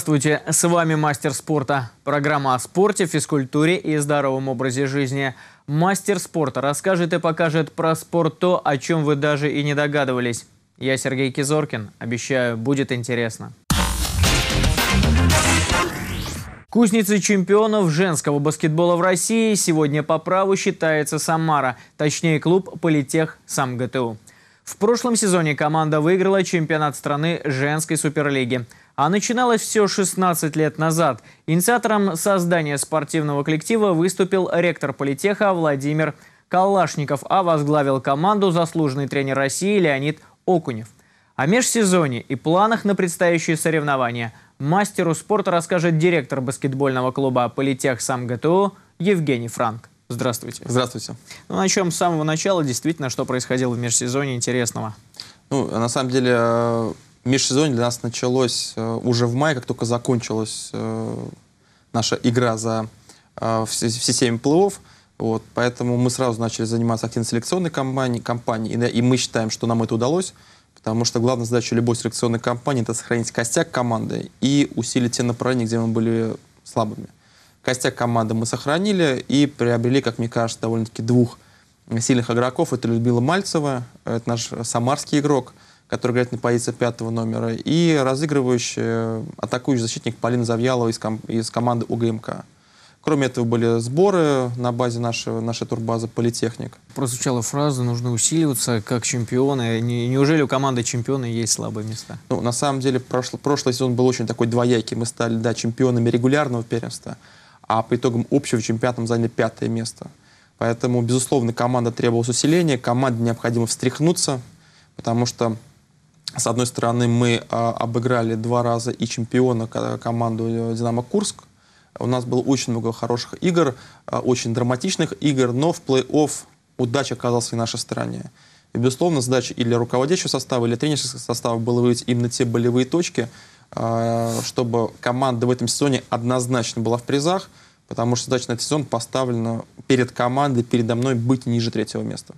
Здравствуйте, с вами Мастер спорта. Программа о спорте, физкультуре и здоровом образе жизни. Мастер спорта расскажет и покажет про спорт то, о чем вы даже и не догадывались. Я Сергей Кизоркин. Обещаю, будет интересно. Кузница чемпионов женского баскетбола в России сегодня по праву считается Самара, точнее клуб «Политех» сам ГТУ. В прошлом сезоне команда выиграла чемпионат страны женской суперлиги. А начиналось все 16 лет назад. Инициатором создания спортивного коллектива выступил ректор политеха Владимир Калашников, а возглавил команду заслуженный тренер России Леонид Окунев. О межсезоне и планах на предстоящие соревнования мастеру спорта расскажет директор баскетбольного клуба «Политех» сам ГТУ Евгений Франк. Здравствуйте. Здравствуйте. Ну, начнем с самого начала. Действительно, что происходило в межсезонье интересного? Ну, на самом деле, э, межсезонье для нас началось э, уже в мае, как только закончилась э, наша игра за все, семь плывов. Вот, поэтому мы сразу начали заниматься активно селекционной компанией, компанией и, мы считаем, что нам это удалось, потому что главная задача любой селекционной компании – это сохранить костяк команды и усилить те направления, где мы были слабыми. Костяк команды мы сохранили и приобрели, как мне кажется, довольно-таки двух сильных игроков. Это Людмила Мальцева, это наш самарский игрок, который играет на позиции пятого номера, и разыгрывающий, э, атакующий защитник Полина Завьялова из, ком из команды УГМК. Кроме этого были сборы на базе нашего, нашей турбазы «Политехник». Прозвучала фраза «нужно усиливаться как чемпионы». неужели у команды чемпионы есть слабые места? Ну, на самом деле, прошлый, прошлый сезон был очень такой двоякий. Мы стали, да, чемпионами регулярного первенства, а по итогам общего чемпионата мы заняли пятое место. Поэтому, безусловно, команда требовалась усиления, команде необходимо встряхнуться, потому что, с одной стороны, мы а, обыграли два раза и чемпиона команду э, «Динамо Курск», у нас было очень много хороших игр, а, очень драматичных игр, но в плей-офф удача оказалась и на нашей стороне. И, безусловно, задача или руководящего состава, или тренерского состава было выявить именно те болевые точки, а, чтобы команда в этом сезоне однозначно была в призах, потому что задача на этот сезон поставлена перед командой, передо мной быть ниже третьего места.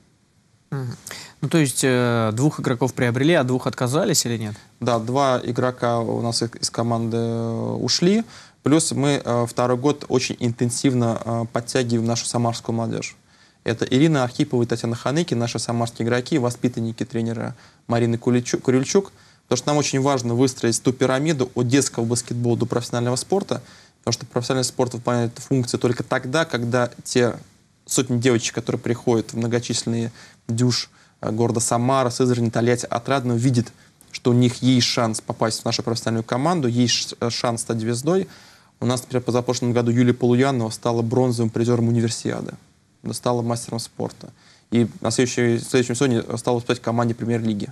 Ну, то есть э, двух игроков приобрели, а двух отказались или нет? Да, два игрока у нас из команды э, ушли. Плюс мы э, второй год очень интенсивно э, подтягиваем нашу самарскую молодежь. Это Ирина Архипова и Татьяна Ханыки, наши самарские игроки, воспитанники тренера Марины Курильчук. Потому что нам очень важно выстроить ту пирамиду от детского баскетбола до профессионального спорта, потому что профессиональный спорт выполняет функции только тогда, когда те сотни девочек, которые приходят в многочисленные дюш э, города Самара, Сызрани, Тольятти, Отрадно, видят, что у них есть шанс попасть в нашу профессиональную команду, есть э, шанс стать звездой. У нас, например, по позапрошлом году Юлия Полуянова стала бронзовым призером универсиады, стала мастером спорта. И на следующем, следующем сезоне стала выступать в команде премьер-лиги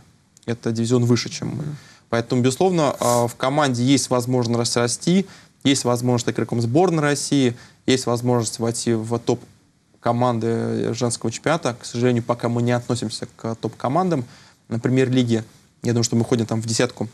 это дивизион выше, чем мы. Поэтому, безусловно, а, в команде есть возможность расти, есть возможность стать игроком сборной России, есть возможность войти в топ команды э, женского чемпионата. К сожалению, пока мы не относимся к топ-командам. Например, лиги, я думаю, что мы ходим там в десятку,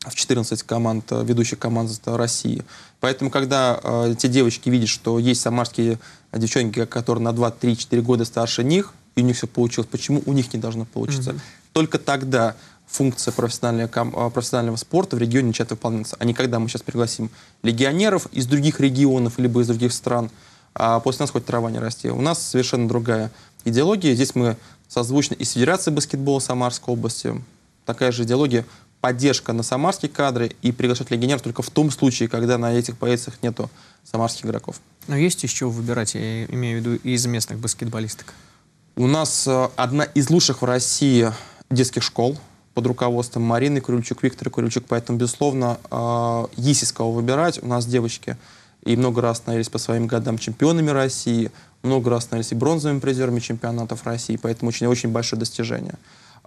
в 14 команд, э, ведущих команд э, России. Поэтому, когда э, те девочки видят, что есть самарские девчонки, которые на 2, 3, 4 года старше них, и у них все получилось, почему у них не должно получиться. Угу. Только тогда функция профессионального, э, профессионального спорта в регионе начинает выполняться. А не когда мы сейчас пригласим легионеров из других регионов, либо из других стран, а после нас хоть трава не расти. У нас совершенно другая идеология. Здесь мы созвучны из федерации баскетбола Самарской области. Такая же идеология поддержка на самарские кадры и приглашать легионеров только в том случае, когда на этих позициях нету самарских игроков. Но есть еще выбирать, я имею в виду, и из местных баскетболисток? У нас э, одна из лучших в России детских школ под руководством Марины Крюльчук, Виктора Крюльчук. Поэтому, безусловно, э, есть из кого выбирать. У нас девочки и много раз становились по своим годам чемпионами России, много раз становились и бронзовыми призерами чемпионатов России, поэтому очень-очень большое достижение.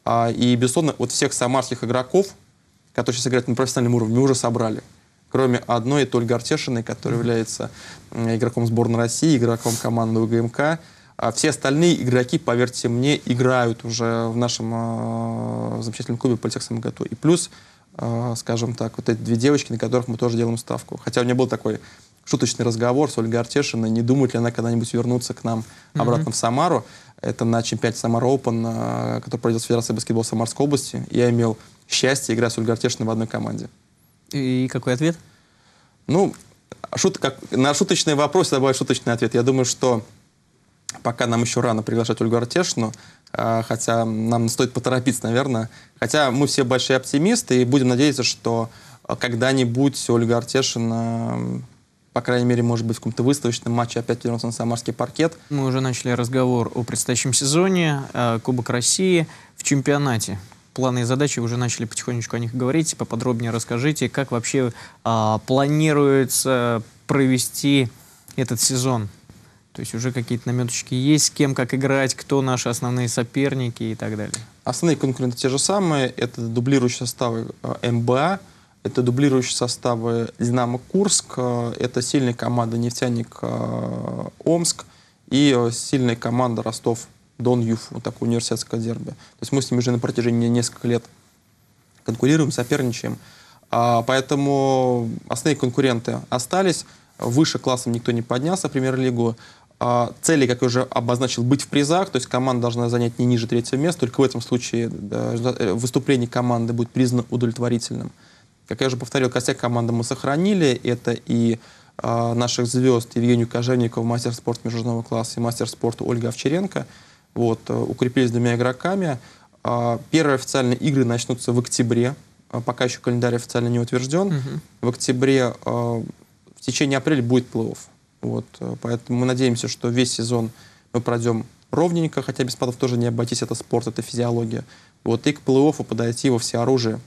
А, и, безусловно, вот всех самарских игроков, которые сейчас играют на профессиональном уровне, мы уже собрали. Кроме одной и только Артешиной, которая является игроком сборной России, игроком команды УГМК, а все остальные игроки, поверьте мне, играют уже в нашем э, замечательном клубе Политех МГТУ. И плюс, э, скажем так, вот эти две девочки, на которых мы тоже делаем ставку. Хотя у меня был такой шуточный разговор с Ольгой Артешиной, не думает ли она когда-нибудь вернуться к нам mm-hmm. обратно в Самару. Это на чемпионате Самара Open, э, который пройдет в Федерации баскетбола Самарской области. Я имел счастье играть с Ольгой Артешиной в одной команде. И какой ответ? Ну, шут, как, на шуточный вопрос всегда шуточный ответ. Я думаю, что пока нам еще рано приглашать Ольгу Артешну, а, хотя нам стоит поторопиться, наверное. Хотя мы все большие оптимисты и будем надеяться, что когда-нибудь Ольга Артешина по крайней мере, может быть, в каком-то выставочном матче опять вернется на самарский паркет. Мы уже начали разговор о предстоящем сезоне, а, Кубок России в чемпионате. Планы и задачи уже начали потихонечку о них говорить. Поподробнее расскажите, как вообще а, планируется провести этот сезон то есть уже какие-то наметочки есть, с кем как играть, кто наши основные соперники и так далее. Основные конкуренты те же самые. Это дублирующие составы э, МБА, это дублирующие составы «Динамо Курск», э, это сильная команда «Нефтяник э, Омск» и сильная команда «Ростов Дон Юф», вот такое университетское дерби. То есть мы с ними уже на протяжении нескольких лет конкурируем, соперничаем. А, поэтому основные конкуренты остались. Выше классом никто не поднялся в премьер-лигу. А цели, как я уже обозначил, быть в призах, то есть команда должна занять не ниже третьего места, только в этом случае э, выступление команды будет признано удовлетворительным. Как я уже повторил, костяк команды мы сохранили, это и а, наших звезд Евгению Кожевникову, мастер спорта международного класса, и мастер спорта Ольга Овчаренко. Вот, э, укрепились двумя игроками. А, первые официальные игры начнутся в октябре, пока еще календарь официально не утвержден. Угу. В октябре, в течение апреля будет плей-офф. Вот, э, поэтому мы надеемся, что весь сезон мы пройдем ровненько, хотя без падов тоже не обойтись, это спорт, это физиология. Вот и к плей-оффу подойти во все оружие.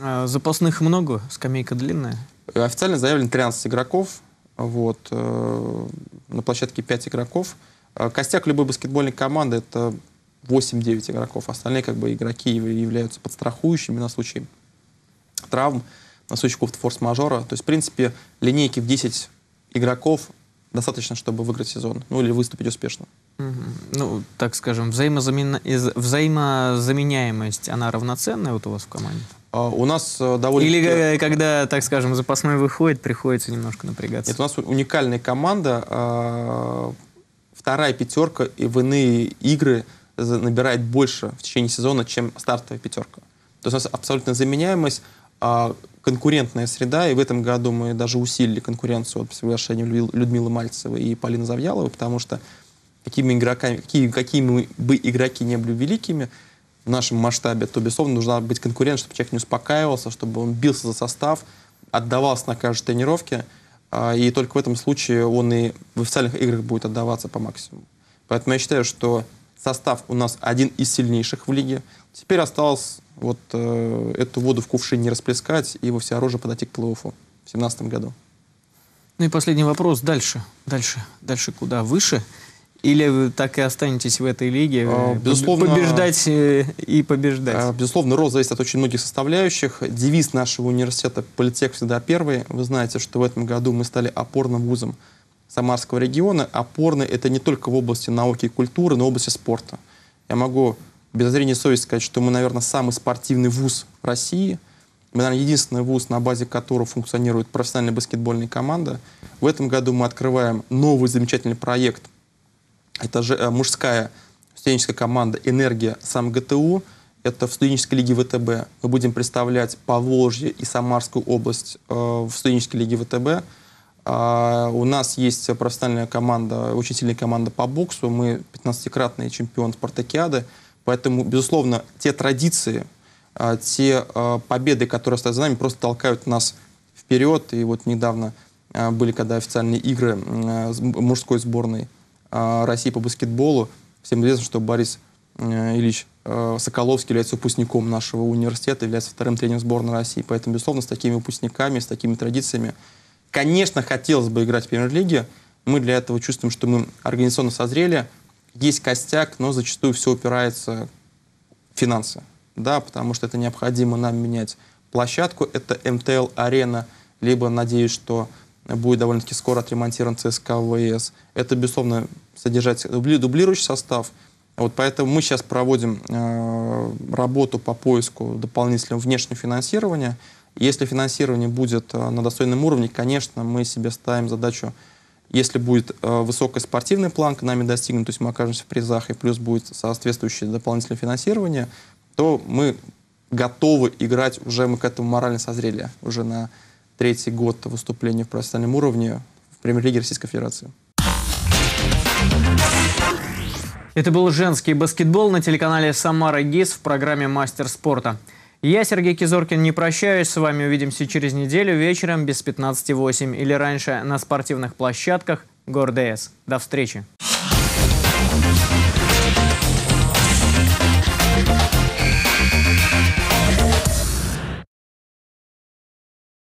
А, запасных много, скамейка длинная? Э, официально заявлено 13 игроков, вот, э, на площадке 5 игроков. Костяк любой баскетбольной команды — это 8-9 игроков. Остальные как бы игроки являются подстрахующими на случай травм, на случай какого-то форс-мажора. То есть, в принципе, линейки в 10 игроков достаточно, чтобы выиграть сезон, ну или выступить успешно. Ну, так скажем, взаимозамена... взаимозаменяемость, она равноценная вот у вас в команде? А, у нас э, довольно... Или э, когда, так скажем, запасной выходит, приходится немножко напрягаться? Нет, у нас уникальная команда, а, вторая пятерка и в иные игры набирает больше в течение сезона, чем стартовая пятерка. То есть у нас абсолютно заменяемость, а конкурентная среда, и в этом году мы даже усилили конкуренцию от приглашения Людмилы Мальцевой и Полины Завьяловой, потому что какими, игроками, какие, какими бы игроки не были великими, в нашем масштабе, то, безусловно, нужна быть конкурент, чтобы человек не успокаивался, чтобы он бился за состав, отдавался на каждой тренировке, а, и только в этом случае он и в официальных играх будет отдаваться по максимуму. Поэтому я считаю, что Состав у нас один из сильнейших в лиге. Теперь осталось вот э, эту воду в кувшине не расплескать и во всеоружие подойти к плей-оффу в 2017 году. Ну и последний вопрос. Дальше, дальше, дальше куда? Выше? Или вы так и останетесь в этой лиге? А, безусловно, побеждать э, и побеждать. А, безусловно, рост зависит от очень многих составляющих. Девиз нашего университета «Политех всегда первый». Вы знаете, что в этом году мы стали опорным вузом Самарского региона опорны это не только в области науки и культуры, но и в области спорта. Я могу без зрения совести сказать, что мы, наверное, самый спортивный вуз России. Мы, наверное, единственный вуз, на базе которого функционирует профессиональная баскетбольная команда. В этом году мы открываем новый замечательный проект. Это же э, мужская студенческая команда «Энергия» СамГТУ. Это в студенческой лиге ВТБ. Мы будем представлять Поволжье и Самарскую область э, в студенческой лиге ВТБ. А, у нас есть профессиональная команда, очень сильная команда по боксу. Мы 15-кратный чемпион Спартакиады. Поэтому, безусловно, те традиции, а, те а, победы, которые остаются за нами, просто толкают нас вперед. И вот недавно были, когда официальные игры мужской сборной России по баскетболу. Всем известно, что Борис Ильич Соколовский является выпускником нашего университета, является вторым тренером сборной России. Поэтому, безусловно, с такими выпускниками, с такими традициями Конечно, хотелось бы играть в премьер-лиге. Мы для этого чувствуем, что мы организационно созрели. Есть костяк, но зачастую все упирается в финансы. Да, потому что это необходимо нам менять площадку. Это МТЛ-арена, либо, надеюсь, что будет довольно-таки скоро отремонтирован ЦСКА ВС. Это, безусловно, содержать дублирующий состав. Вот поэтому мы сейчас проводим э, работу по поиску дополнительного внешнего финансирования – если финансирование будет э, на достойном уровне, конечно, мы себе ставим задачу, если будет э, высокая спортивная планка нами достигнут, то есть мы окажемся в призах, и плюс будет соответствующее дополнительное финансирование, то мы готовы играть, уже мы к этому морально созрели, уже на третий год выступления в профессиональном уровне в премьер-лиге Российской Федерации. Это был женский баскетбол на телеканале «Самара ГИС» в программе «Мастер спорта». Я, Сергей Кизоркин, не прощаюсь. С вами увидимся через неделю вечером без 15.08 или раньше на спортивных площадках ГорДС. До встречи!